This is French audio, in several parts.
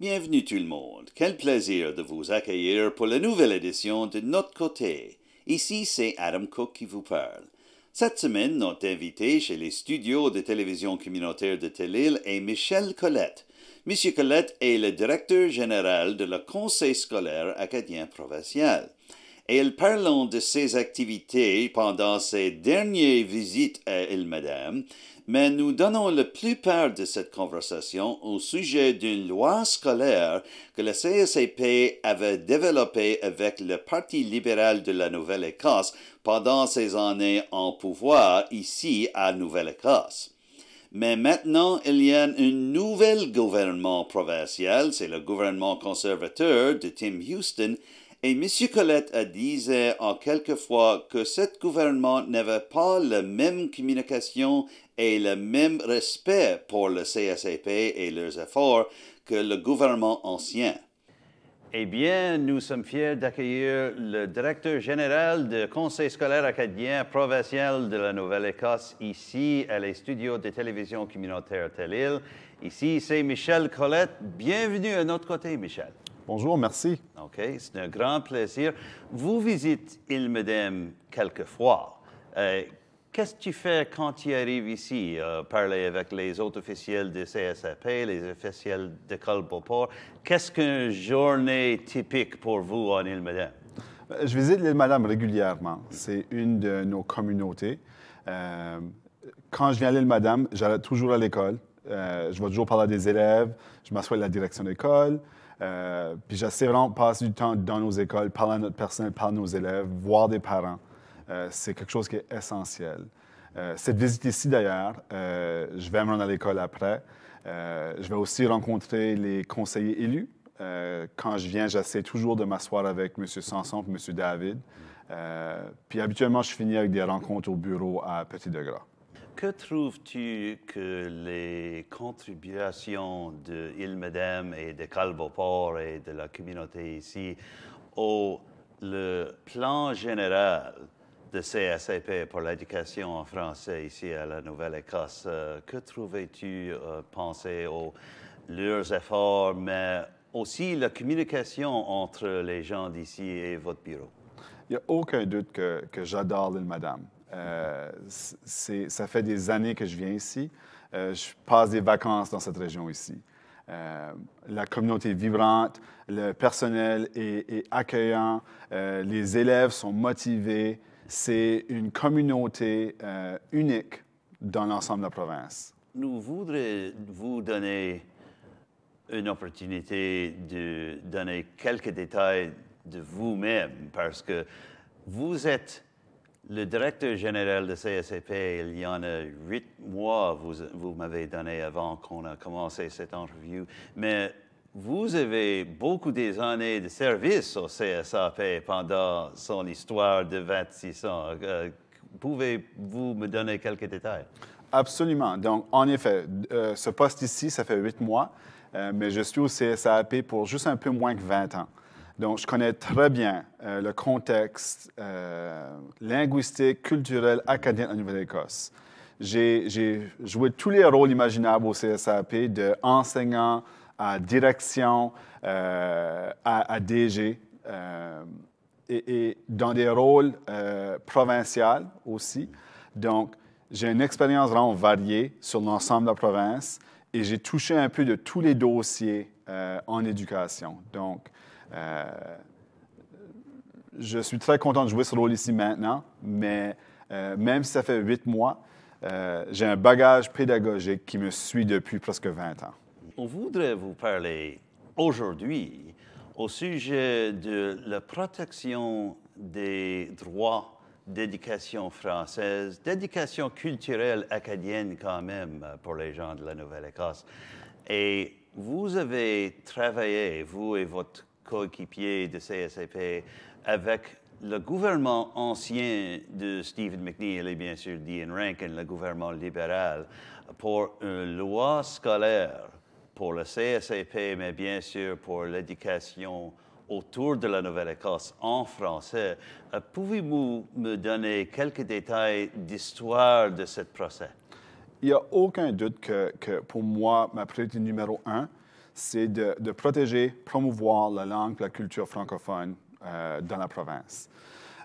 Bienvenue tout le monde. Quel plaisir de vous accueillir pour la nouvelle édition de Notre Côté. Ici, c'est Adam Cook qui vous parle. Cette semaine, notre invité chez les studios de télévision communautaire de telle et est Michel Colette. Monsieur Colette est le directeur général de le Conseil scolaire acadien provincial. Et il parlant de ses activités pendant ses dernières visites à Île-Madame, mais nous donnons la plupart de cette conversation au sujet d'une loi scolaire que le CSCP avait développée avec le Parti libéral de la Nouvelle-Écosse pendant ses années en pouvoir ici à Nouvelle-Écosse. Mais maintenant, il y a un nouvel gouvernement provincial, c'est le gouvernement conservateur de Tim Houston, et M. Colette disait en quelquefois que ce gouvernement n'avait pas la même communication et le même respect pour le CSAP et leurs efforts que le gouvernement ancien. Eh bien, nous sommes fiers d'accueillir le directeur général du Conseil scolaire acadien provincial de la Nouvelle-Écosse ici à les studios de télévision communautaire de île Ici, c'est Michel Colette. Bienvenue à notre côté, Michel. Bonjour, merci. OK, c'est un grand plaisir. Vous visitez l'Île-Madame quelquefois. Euh, qu'est-ce que tu fais quand tu arrives ici? Euh, parler avec les autres officiels de CSAP, les officiels d'école Beauport. Qu'est-ce qu'une journée typique pour vous en Île-Madame? Euh, je visite l'Île-Madame régulièrement. C'est une de nos communautés. quand je viens à l'Île-Madame, j'arrête toujours à l'école. je vais toujours parler des élèves. Je m'assois à la direction d'école. l'école. Euh, puis j'essaie vraiment de passer du temps dans nos écoles, parler à notre personnel, parler à nos élèves, voir des parents. Euh, c'est quelque chose qui est essentiel. Euh, cette visite ici, d'ailleurs, je vais me rendre à l'école après. je vais aussi rencontrer les conseillers élus. quand je viens, j'essaie toujours de m'asseoir avec M. Sanson et M. David. puis habituellement, je finis avec des rencontres au bureau à petit degras que trouves-tu que les contributions de il madame et de Calvoport et de la communauté ici au le plan général de CSAP pour l'éducation en français ici à la Nouvelle-Écosse, euh, que trouvais-tu euh, pensé penser aux leurs efforts, mais aussi la communication entre les gens d'ici et votre bureau? Il n'y a aucun doute que, que j'adore l'île Madame. Euh, ça fait des années que je viens ici. Euh, je passe des vacances dans cette région ici. Euh, la communauté est vibrante, le personnel est, est accueillant, les élèves sont motivés. C'est une communauté unique dans l'ensemble de la province. Nous voudrions vous donner une opportunité de donner quelques détails de vous-même parce que vous êtes le directeur général de CSAP, il y en a huit mois, vous, m'avez donné avant qu'on a commencé cette interview, mais vous avez beaucoup des années de service au CSAP pendant son histoire de 26 ans. Euh, pouvez-vous me donner quelques détails? Absolument. Donc, en effet, euh, ce poste ici, ça fait huit mois, euh, mais je suis au CSAP pour juste un peu moins que 20 ans. Donc, je connais très bien euh, le contexte euh, linguistique, culturel, acadien à Nouvelle-Écosse. J'ai joué tous les rôles imaginables au CSAP, de enseignant à direction, euh, à, DG, et, et, dans des rôles provinciaux aussi. Donc, j'ai une expérience vraiment variée sur l'ensemble de la province et j'ai touché un peu de tous les dossiers en éducation. Donc, euh, je suis très content de jouer ce rôle ici maintenant, mais euh, même si ça fait huit mois, euh, j'ai un bagage pédagogique qui me suit depuis presque 20 ans. On voudrait vous parler aujourd'hui au sujet de la protection des droits d'éducation française, d'éducation culturelle acadienne quand même pour les gens de la Nouvelle-Écosse. Et vous avez travaillé, vous et votre coéquipier de CSAP avec le gouvernement ancien de Stephen McNeil et bien sûr d'Ian Rankin, le gouvernement libéral, pour une loi scolaire pour le CSAP, mais bien sûr pour l'éducation autour de la Nouvelle-Écosse en français. Euh, pouvez-vous me donner quelques détails d'histoire de ce procès? Il n'y a aucun doute que, pour moi, ma priorité numéro un, c'est de, protéger, promouvoir la langue, la culture francophone euh, dans la province.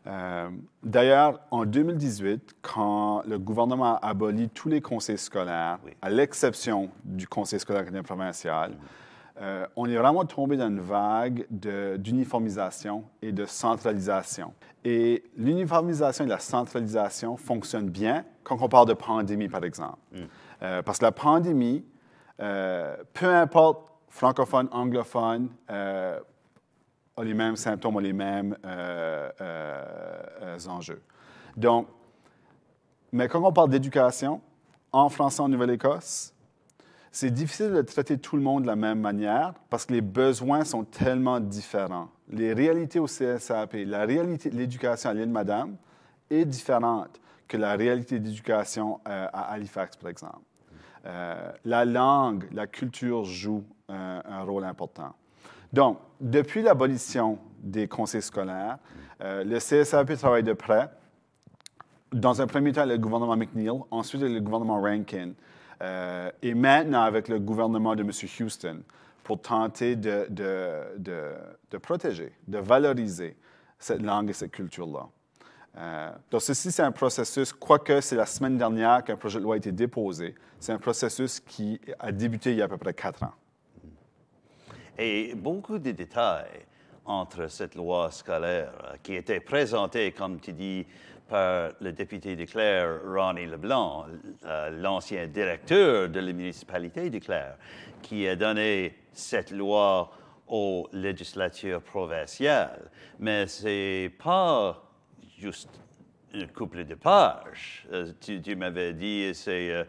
Euh, d'ailleurs, en 2018, quand le gouvernement a aboli tous les conseils scolaires, à l'exception du conseil scolaire provincial, euh, on est vraiment tombé dans une vague d'uniformisation et de centralisation. Et l'uniformisation et la centralisation fonctionnent bien quand on parle de pandémie, par exemple. Mm. parce que la pandémie, peu importe francophones, anglophones, ont euh, les mêmes symptômes, ont les mêmes euh, euh, enjeux. Donc, mais quand on parle d'éducation, en français en Nouvelle-Écosse, c'est difficile de traiter tout le monde de la même manière parce que les besoins sont tellement différents. Les réalités au CSAP, la réalité de l'éducation à l'île Madame est différente que la réalité d'éducation à Halifax, par exemple. la langue, la culture jouent rôle important. Donc, depuis l'abolition des conseils scolaires, euh, le CSAP travaille de près. Dans un premier temps, le gouvernement McNeil, ensuite le gouvernement Rankin, euh, et maintenant avec le gouvernement de M. Houston, pour tenter de, de, protéger, de valoriser cette langue et cette culture-là. Euh, donc, ceci, c'est un processus, quoique c'est la semaine dernière qu'un projet de loi a été déposé, c'est un processus qui a débuté il y a à peu près quatre ans et beaucoup de détails entre cette loi scolaire qui était présentée, comme tu dis, par le député de Claire, Ronnie Leblanc, euh, l'ancien directeur de la municipalité de Claire, qui a donné cette loi aux législatures provinciales. Mais ce n'est pas juste un couple de pages. Euh, tu, tu m'avais dit c'est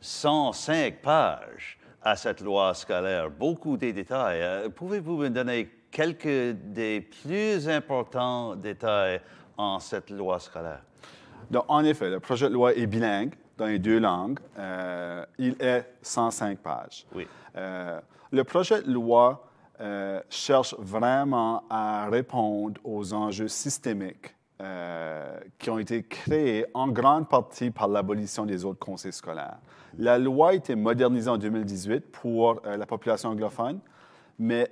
105 euh, pages à cette loi scolaire. Beaucoup de détails. Euh, pouvez-vous me donner quelques des plus importants détails en cette loi scolaire? Donc, en effet, le projet de loi est bilingue dans les deux langues. Euh, il est 105 pages. Oui. Euh, le projet de loi cherche vraiment à répondre aux enjeux systémiques euh, qui ont été créés en grande partie par l'abolition des autres conseils scolaires. La loi a été modernisée en 2018 pour euh, la population anglophone, mais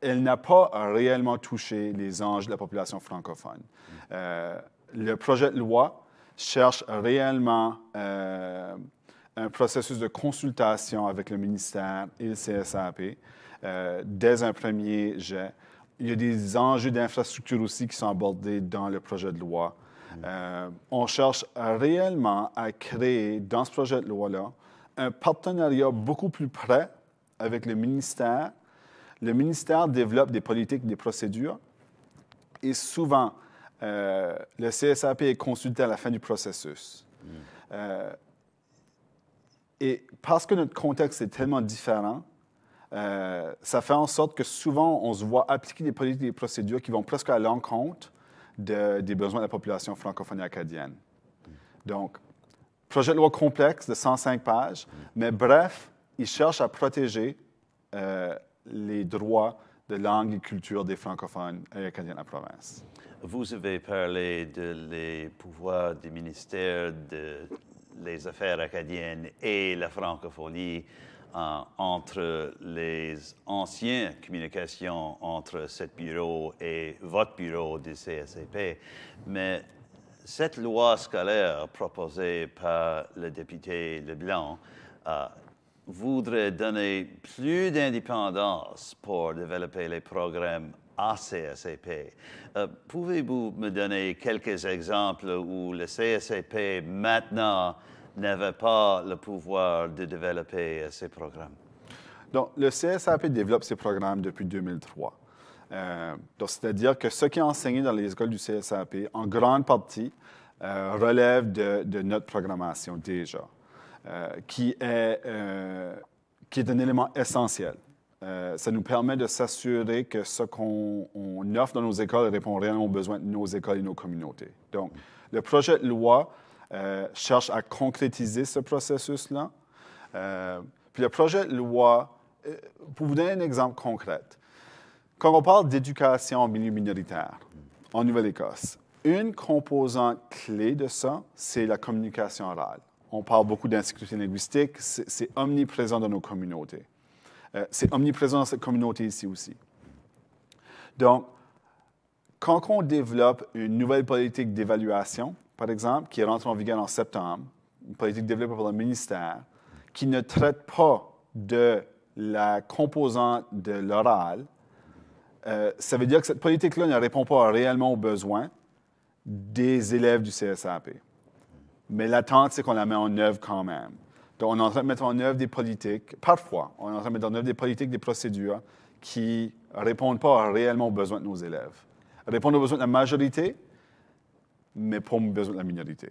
elle n'a pas réellement touché les anges de la population francophone. Euh, le projet de loi cherche réellement un processus de consultation avec le ministère et le CSAP dès un premier jet il y a des enjeux d'infrastructure aussi qui sont abordés dans le projet de loi. Euh, on cherche réellement à créer dans ce projet de loi-là un partenariat beaucoup plus près avec le ministère. Le ministère développe des politiques, des procédures et souvent, euh, le CSAP est consulté à la fin du processus. Mm. Euh, et parce que notre contexte est tellement différent, euh, ça fait en sorte que souvent, on se voit appliquer des politiques et des procédures qui vont presque à l'encontre des besoins de la population francophone et acadienne. Donc, projet de loi complexe de 105 pages, mais bref, il cherche à protéger euh, les droits de langue et culture des francophones et acadiens de la province. Vous avez parlé de pouvoirs du ministère des affaires acadiennes et la francophonie. Euh, entre les anciennes communications entre ce bureau et votre bureau du CSCP, mais cette loi scolaire proposée par le député Leblanc euh, voudrait donner plus d'indépendance pour développer les programmes ACSCP. Euh, pouvez-vous me donner quelques exemples où le CSCP maintenant n'avait pas le pouvoir de développer ces euh, programmes. Donc, le CSAP développe ses programmes depuis 2003. Euh, donc, c'est-à-dire que ce qui est enseigné dans les écoles du CSAP, en grande partie, euh, relève de, notre programmation déjà, qui, est, qui est un élément essentiel. ça nous permet de s'assurer que ce qu'on offre dans nos écoles répond réellement aux besoins de nos écoles et nos communautés. Donc, le projet de loi euh, cherche à concrétiser ce processus-là. Euh, puis le projet de loi, euh, pour vous donner un exemple concret, quand on parle d'éducation en milieu minoritaire en Nouvelle-Écosse, une composante clé de ça, c'est la communication orale. On parle beaucoup d'insécurité linguistique, c'est omniprésent dans nos communautés. c'est omniprésent dans cette communauté ici aussi. Donc, quand on développe une nouvelle politique d'évaluation, par exemple, qui est rentré en vigueur en septembre, une politique développée par le ministère, qui ne traite pas de la composante de l'oral, euh, ça veut dire que cette politique-là ne répond pas réellement aux besoins des élèves du CSAP. Mais l'attente, c'est qu'on la met en œuvre quand même. Donc, on est en train de mettre en œuvre des politiques, parfois, on est en train de mettre en œuvre des politiques, des procédures qui ne répondent pas réellement aux besoins de nos élèves. Répondent aux besoins de la majorité, mais de la minorité.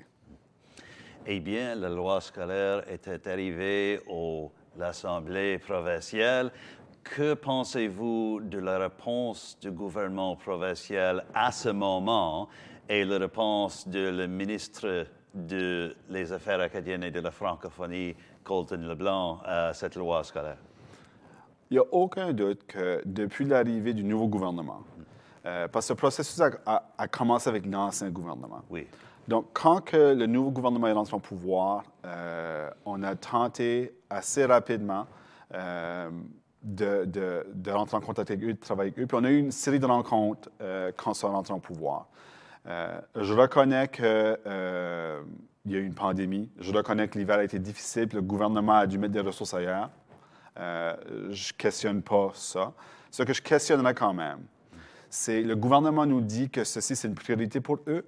Eh bien, la loi scolaire était arrivée à l'Assemblée provinciale. Que pensez-vous de la réponse du gouvernement provincial à ce moment et la réponse du ministre des Affaires acadiennes et de la francophonie, Colton Leblanc, à cette loi scolaire? Il n'y a aucun doute que depuis l'arrivée du nouveau gouvernement, euh, parce que le processus a, commencé avec l'ancien gouvernement. Oui. Donc, quand le nouveau gouvernement est rentré en pouvoir, euh, on a tenté assez rapidement euh, de, rentrer en contact avec eux, de travailler avec eux. Puis on a eu une série de rencontres quand ça sont en en pouvoir. je reconnais que il y a eu une pandémie. Je reconnais que l'hiver a été difficile, le gouvernement a dû mettre des ressources ailleurs. je questionne pas ça. Ce que je questionnerais quand même, c'est le gouvernement nous dit que ceci, c'est une priorité pour eux.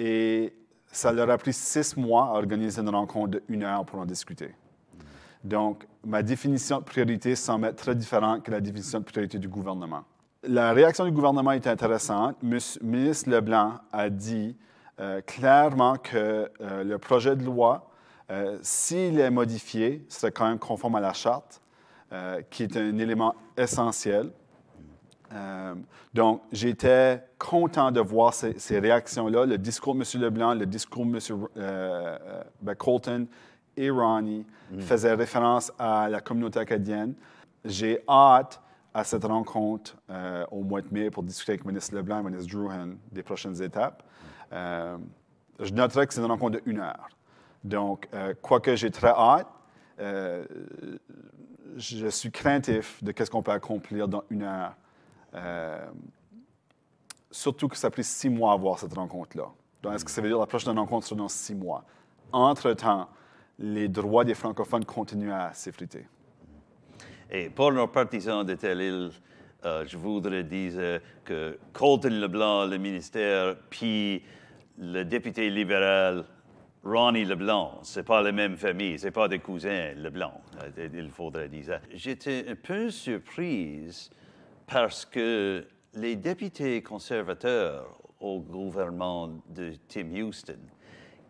Et ça leur a pris six mois à organiser une rencontre d'une heure pour en discuter. Donc, ma définition de priorité semble être très différente que la définition de priorité du gouvernement. La réaction du gouvernement est intéressante. Ministre Leblanc a dit euh, clairement que euh, le projet de loi, euh, s'il est modifié, serait quand même conforme à la charte, qui est un élément essentiel. Euh, donc, j'étais content de voir ces, réactions-là, le discours de M. Leblanc, le discours de M. Euh, euh, ben, Colton et Ronnie mm. faisaient référence à la communauté acadienne. J'ai hâte à cette rencontre au mois de mai pour discuter avec le ministre Leblanc et le ministre Druhan des prochaines étapes. je noterai que c'est une rencontre de heure. Donc, quoique j'ai très hâte, je suis craintif de qu'est-ce qu'on peut accomplir dans une heure. Euh, surtout que ça a pris six mois à voir cette rencontre-là. Donc, est-ce que ça veut dire la prochaine rencontre sera dans six mois? Entre-temps, les droits des francophones continuent à s'effriter. Et pour nos partisans de telle euh, je voudrais dire euh, que Colton Leblanc, le ministère, puis le député libéral Ronnie Leblanc, c'est pas la même famille, c'est pas des cousins Leblanc, il faudrait dire ça. J'étais un peu surprise parce que les députés conservateurs au gouvernement de Tim Houston,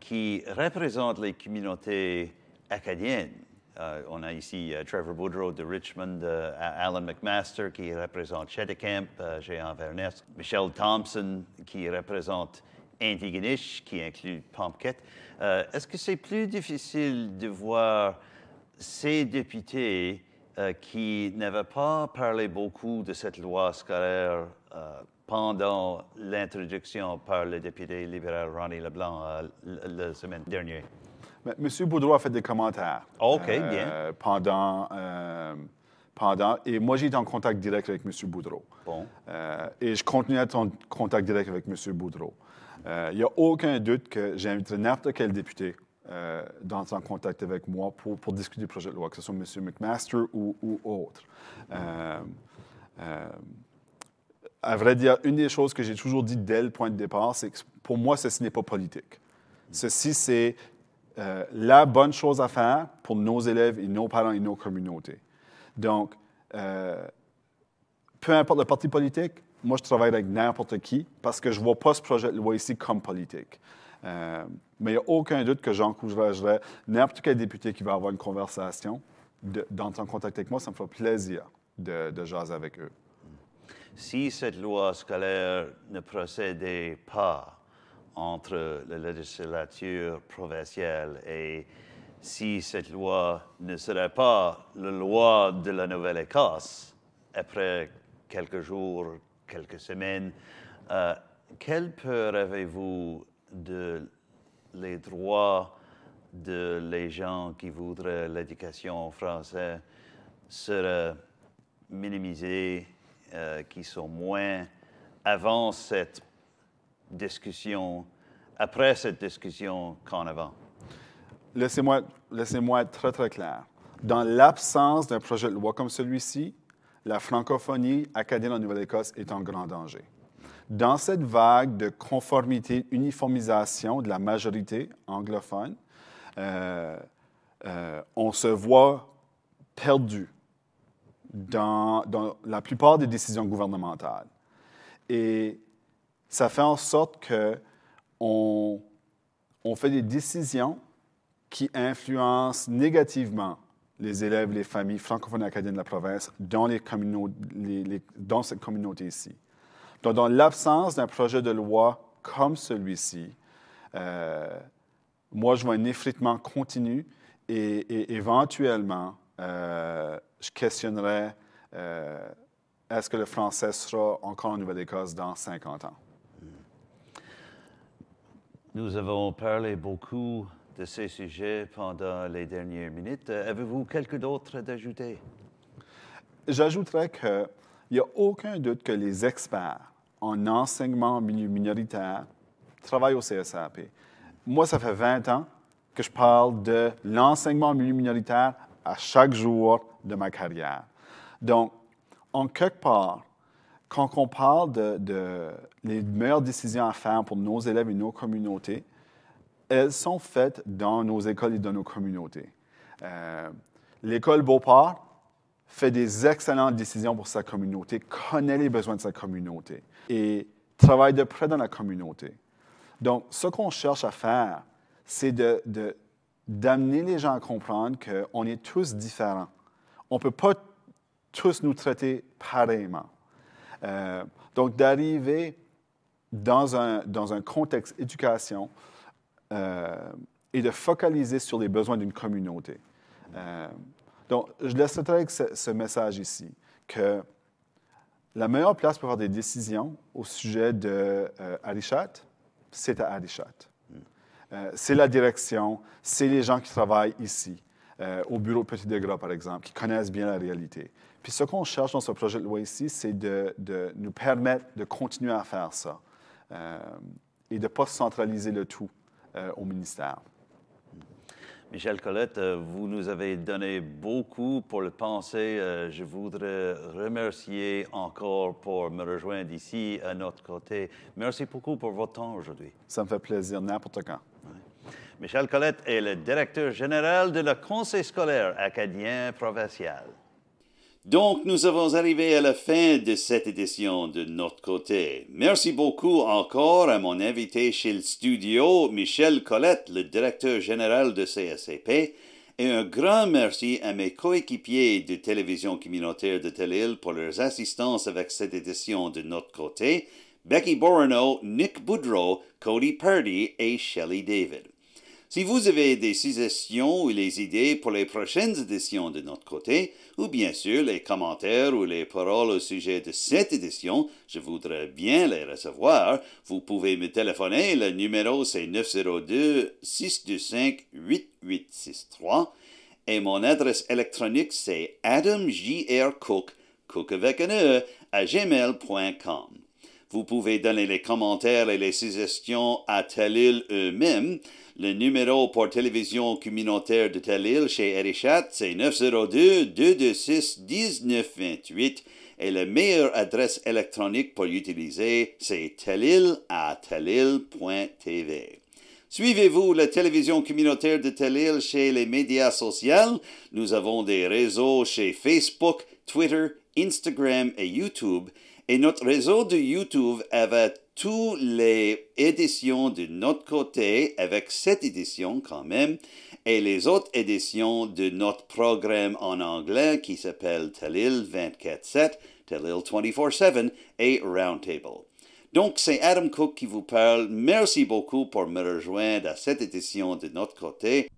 qui représentent les communautés acadiennes, euh, on a ici euh, Trevor Boudreau de Richmond, euh, Alan McMaster qui représente Cheticamp, Jean Vernet, Michel Thompson qui représente Antigonish, qui inclut Pompkett. Est-ce que c'est plus difficile de voir ces députés euh, qui n'avait pas parlé beaucoup de cette loi scolaire euh, pendant l'introduction par le député libéral Ronnie Leblanc euh, la semaine dernière. Monsieur Boudreau a fait des commentaires. OK, bien. Pendant, pendant. Et moi, j'ai été en contact direct avec Monsieur Boudreau. Bon. et je continue à être en contact direct avec Monsieur Boudreau. Il n'y a aucun doute que j'inviterai n'importe quel député euh, dans d'entrer en contact avec moi pour, discuter du projet de loi, que ce soit M. McMaster ou, autre. Euh, euh, à vrai dire, une des choses que j'ai toujours dit dès le point de départ, c'est que pour moi, ceci n'est pas politique. Ceci, c'est la bonne chose à faire pour nos élèves et nos parents et nos communautés. Donc, peu importe le parti politique, moi, je travaille avec n'importe qui parce que je ne vois pas ce projet de loi ici comme politique. Euh, mais il n'y a aucun doute que Jean n'importe quel député qui va avoir une conversation, d'entendre contact avec moi, ça me fait plaisir de, de jaser avec eux. Si cette loi scolaire ne procédait pas entre la législature provinciale et si cette loi ne serait pas la loi de la Nouvelle-Écosse, après quelques jours, quelques semaines, euh, quelle peur avez-vous de les droits de les gens qui voudraient l'éducation en français sera minimisé, euh, qui sont moins avant cette discussion, après cette discussion qu'en avant. Laissez-moi laissez être très, très clair. Dans l'absence d'un projet de loi comme celui-ci, la francophonie acadienne en Nouvelle-Écosse est en grand danger. Dans cette vague de conformité, uniformisation de la majorité anglophone, euh, euh, on se voit perdu dans, la plupart des décisions gouvernementales. Et ça fait en sorte qu'on fait des décisions qui influencent négativement les élèves, les familles francophones acadiennes de la province dans, dans cette communauté ici. Donc, dans l'absence d'un projet de loi comme celui-ci, euh, moi, je vois un effritement continu et, éventuellement, euh, je questionnerai euh, est-ce que le français sera encore en Nouvelle-Écosse dans 50 ans? Nous avons parlé beaucoup de ces sujets pendant les dernières minutes. Avez-vous quelque d'autre d'ajouter? J'ajouterais que il n'y a aucun doute que les experts en enseignement milieu minoritaire travaillent au CSAP. Moi, ça fait 20 ans que je parle de l'enseignement milieu minoritaire à chaque jour de ma carrière. Donc, en quelque part, quand on parle de, les meilleures décisions à faire pour nos élèves et nos communautés, elles sont faites dans nos écoles et dans nos communautés. Euh, l'école Beauport, fait des excellentes décisions pour sa communauté, connaît les besoins de sa communauté et travaille de près dans la communauté. Donc, ce qu'on cherche à faire, c'est d'amener de, d'amener les gens à comprendre qu'on est tous différents. On ne peut pas tous nous traiter pareillement. Euh, donc, d'arriver dans un, dans un contexte éducation euh, et de focaliser sur les besoins d'une communauté. Euh, donc, je laisse avec ce, ce, message ici, que la meilleure place pour avoir des décisions au sujet de euh, c'est à Arichat. Euh, c'est la direction, c'est les gens qui travaillent ici, euh, au bureau Petit Degras, par exemple, qui connaissent bien la réalité. Puis ce qu'on cherche dans ce projet de loi ici, c'est de, de, nous permettre de continuer à faire ça et de ne pas centraliser le tout au ministère. Michel Colette, euh, vous nous avez donné beaucoup pour le penser. Euh, je voudrais remercier encore pour me rejoindre ici à notre côté. Merci beaucoup pour votre temps aujourd'hui. Ça me fait plaisir, n'importe quand. Michel Colette est le directeur général de la Conseil scolaire acadien provincial. Donc, nous avons arrivé à la fin de cette édition de notre côté. Merci beaucoup encore à mon invité chez le studio, Michel Collette, le directeur général de CSCP, et un grand merci à mes coéquipiers de télévision communautaire de telle pour leur assistance avec cette édition de notre côté, Becky Borono, Nick Boudreau, Cody Purdy et Shelley David. Si vous avez des suggestions ou des idées pour les prochaines éditions de notre côté, ou bien sûr les commentaires ou les paroles au sujet de cette édition, je voudrais bien les recevoir. Vous pouvez me téléphoner, le numéro c'est 902-625-8863 et mon adresse électronique c'est adamjrcook, cook avec un e, à gmail.com. Vous pouvez donner les commentaires et les suggestions à Talil eux-mêmes. Le numéro pour télévision communautaire de Talil chez Erichat, c'est 902-226-1928 et la meilleure adresse électronique pour l'utiliser, c'est talil à talil.tv. Suivez-vous la télévision communautaire de Talil chez les médias sociaux. Nous avons des réseaux chez Facebook, Twitter, Instagram et YouTube et notre réseau de YouTube avait toutes les éditions de notre côté, avec cette édition quand même, et les autres éditions de notre programme en anglais qui s'appelle Talil 24-7, Talil 24-7 et Roundtable. Donc, c'est Adam Cook qui vous parle. Merci beaucoup pour me rejoindre à cette édition de notre côté.